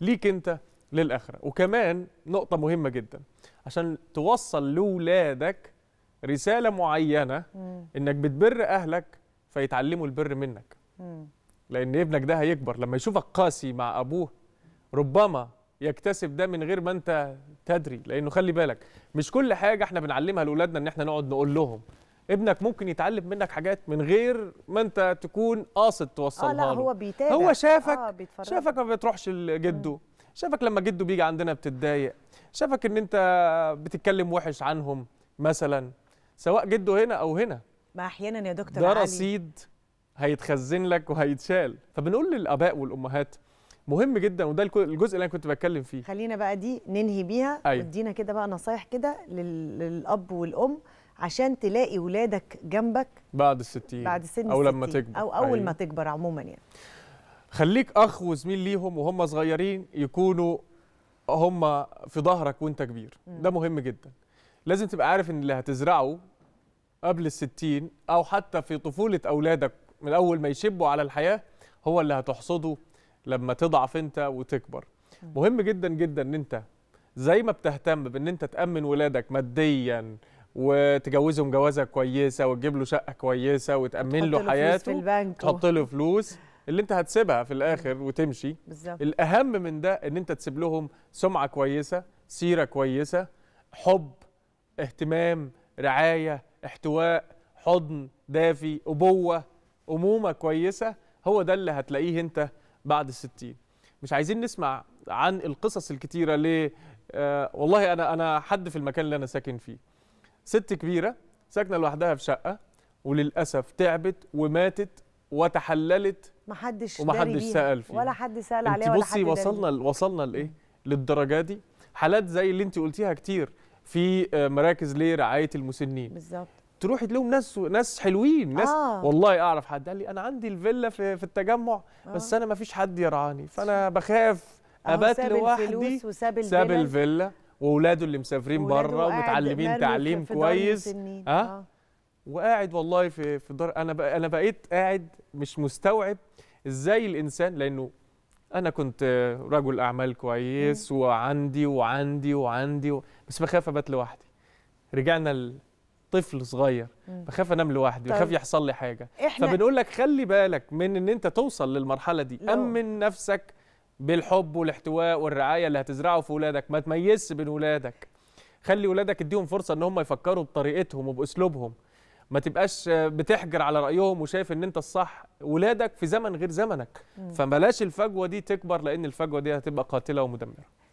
ليك انت للاخره وكمان نقطه مهمه جدا عشان توصل لولادك رساله معينه مم. انك بتبر اهلك فيتعلموا البر منك مم. لان ابنك ده هيكبر لما يشوفك قاسي مع ابوه ربما يكتسب ده من غير ما انت تدري لانه خلي بالك مش كل حاجه احنا بنعلمها لاولادنا ان احنا نقعد نقول لهم ابنك ممكن يتعلم منك حاجات من غير ما انت تكون قاصد توصلها آه لا هو بيتابع هو شافك آه شافك ما بتروحش لجده شافك لما جده بيجي عندنا بتتضايق شافك ان انت بتتكلم وحش عنهم مثلا سواء جده هنا او هنا ما احيانا يا دكتور ده علي. رصيد هيتخزن لك وهيتشال فبنقول للاباء والامهات مهم جدا وده الجزء اللي انا كنت بتكلم فيه خلينا بقى دي ننهي بيها أيوة. ودينا كده بقى نصايح كده للاب والام عشان تلاقي ولادك جنبك بعد الستين بعد سن او لما تكبر او اول أيوه. ما تكبر عموما يعني خليك اخ وزميل ليهم وهم صغيرين يكونوا هم في ظهرك وانت كبير م. ده مهم جدا لازم تبقى عارف ان اللي هتزرعه قبل الستين او حتى في طفوله اولادك من اول ما يشبوا على الحياه هو اللي هتحصده لما تضعف انت وتكبر مهم جدا جدا ان انت زي ما بتهتم بان انت تامن ولادك ماديا وتجوزهم جوازه كويسه وتجيب له شقه كويسه وتامن له حياته في البنك تحط له فلوس اللي انت هتسيبها في الاخر وتمشي بالزبط. الاهم من ده ان انت تسيب لهم سمعه كويسه سيره كويسه حب اهتمام رعايه احتواء حضن دافي ابوه امومه كويسه هو ده اللي هتلاقيه انت بعد الستين مش عايزين نسمع عن القصص الكتيره ليه آه والله انا انا حد في المكان اللي انا ساكن فيه ست كبيره ساكنه لوحدها في شقه وللاسف تعبت وماتت وتحللت محدش ومحدش سال فيها ولا حد سال عليها ولا بصي حد وصلنا داري. وصلنا لايه للدرجه دي حالات زي اللي انت قلتيها كتير في آه، مراكز لرعاية المسنين بالظبط تروحي تلاقيهم ناس ناس حلوين ناس آه. والله اعرف حد قال لي انا عندي الفيلا في, في التجمع آه. بس انا ما فيش حد يرعاني فانا بخاف ابات لوحدي ساب الفيلا واولاده اللي مسافرين بره ومتعلمين تعليم في كويس ها أه؟ وقاعد والله في في دار انا بق... انا بقيت قاعد مش مستوعب ازاي الانسان لانه انا كنت رجل اعمال كويس وعندي وعندي وعندي و... بس بخاف ابات لوحدي رجعنا لطفل صغير مم. بخاف انام لوحدي طيب. بخاف يحصل لي حاجه إحنا... فبنقول لك خلي بالك من ان انت توصل للمرحله دي لو. امن نفسك بالحب والاحتواء والرعايه اللي هتزرعه في ولادك ما تميزش بين ولادك خلي ولادك اديهم فرصه ان هم يفكروا بطريقتهم وباسلوبهم ما تبقاش بتحجر على رايهم وشايف ان انت الصح ولادك في زمن غير زمنك فبلاش الفجوه دي تكبر لان الفجوه دي هتبقى قاتله ومدمره